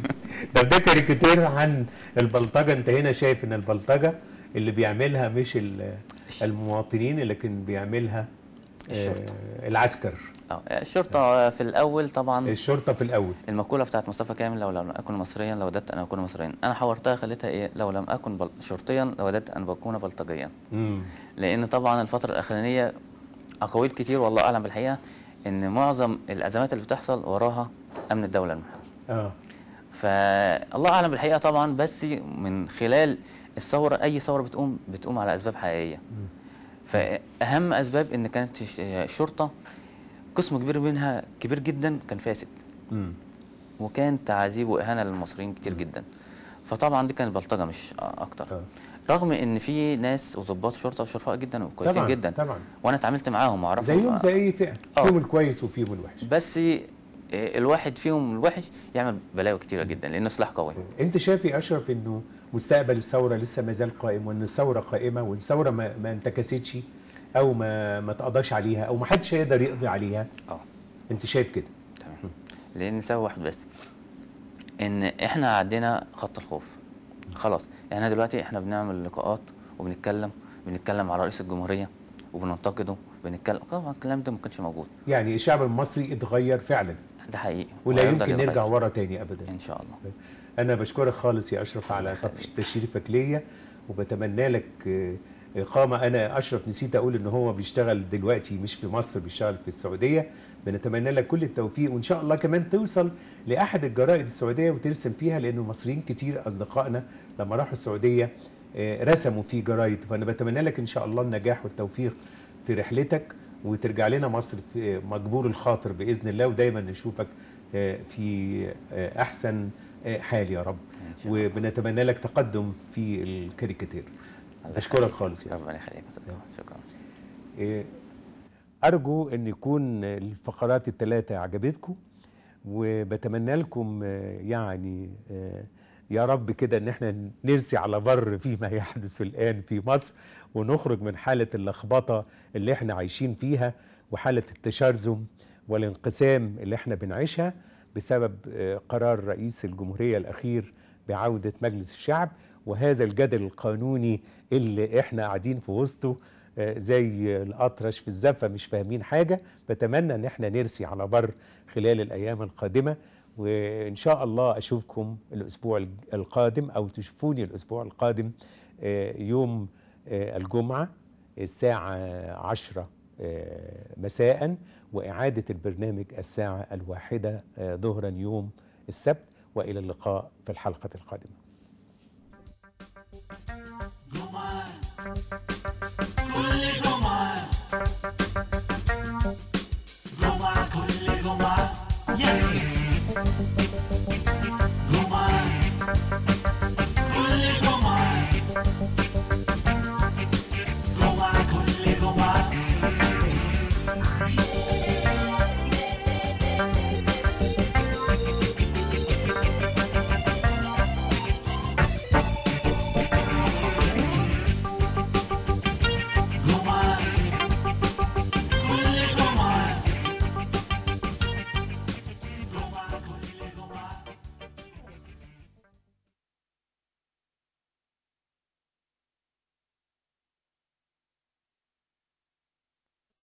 ده ده كاريكاتير عن البلطجه انت هنا شايف ان البلطجه اللي بيعملها مش المواطنين لكن بيعملها آه، الشرطه آه العسكر آه، الشرطه في الاول طبعا الشرطه في الاول المقوله بتاعت مصطفى كامل لو لم اكن مصريا لوددت ان اكون مصريا انا حورتها خليتها ايه لو لم اكن بل... شرطيا لوددت ان بكون بلطجيا لان طبعا الفتره الاخرانيه اقاويل كتير والله اعلم بالحقيقه ان معظم الازمات اللي بتحصل وراها امن الدوله المحلي اه فالله اعلم بالحقيقه طبعا بس من خلال الثوره اي ثوره بتقوم بتقوم على اسباب حقيقيه مم. فاهم اسباب ان كانت الشرطه آه، قسم كبير منها كبير جدا كان فاسد مم. وكان تعذيب واهانه للمصريين كتير مم. جدا فطبعا دي كانت بلطجه مش اكتر أه. رغم ان في ناس وظباط شرطه شرفاء جدا وكويسين طبعًا جدا طبعا وانا اتعاملت معاهم واعرفهم زيهم زي اي فئه آه. فيهم الكويس وفيهم الوحش بس الواحد فيهم الوحش يعمل بلاوي كتيره جدا لانه سلاح قوي انت شايف يا إيه اشرف انه مستقبل الثوره لسه ما زال قائم وان الثوره قائمه والثوره ما, ما انتكستش او ما ما تقضاش عليها او ما حدش هيقدر يقضي عليها اه انت شايف كده تمام لان سبب واحد بس ان احنا عدينا خط الخوف خلاص يعني احنا دلوقتي احنا بنعمل لقاءات وبنتكلم بنتكلم على رئيس الجمهوريه وبننتقده بنتكلم طبعا الكلام ده ما كانش موجود يعني الشعب المصري اتغير فعلا ده حقيقي ولا يمكن نرجع ورا تاني ابدا ان شاء الله انا بشكرك خالص يا اشرف على تشريفك ليا وبتمنى لك إقامة أنا أشرف نسيت أقول إن هو بيشتغل دلوقتي مش في مصر بيشتغل في السعودية بنتمنى لك كل التوفيق وإن شاء الله كمان توصل لأحد الجرائد السعودية وترسم فيها لأن المصريين كتير أصدقائنا لما راحوا السعودية آه، رسموا في جرايد فأنا بتمنى لك إن شاء الله النجاح والتوفيق في رحلتك وترجع لنا مصر في مجبور الخاطر بإذن الله ودايما نشوفك آه، في آه، أحسن حال يا رب وبنتمنى لك تقدم في الكاريكاتير بشكرك خالص يعني. ربنا يخليك شكرا إيه ارجو ان يكون الفقرات الثلاثه عجبتكم وبتمنى لكم آه، يعني آه، يا رب كده ان احنا نرسي على بر فيما يحدث الان في مصر ونخرج من حاله اللخبطه اللي احنا عايشين فيها وحاله التشرذم والانقسام اللي احنا بنعيشها بسبب آه، قرار رئيس الجمهوريه الاخير بعوده مجلس الشعب وهذا الجدل القانوني اللي احنا قاعدين في وسطه آه، زي الأطرش في الزفة مش فاهمين حاجة بتمنى ان احنا نرسي على بر خلال الأيام القادمة وإن شاء الله أشوفكم الأسبوع القادم أو تشوفوني الأسبوع القادم آه، يوم آه، الجمعة الساعة 10 مساء وإعادة البرنامج الساعة الواحدة ظهرا يوم السبت وإلى اللقاء في الحلقة القادمة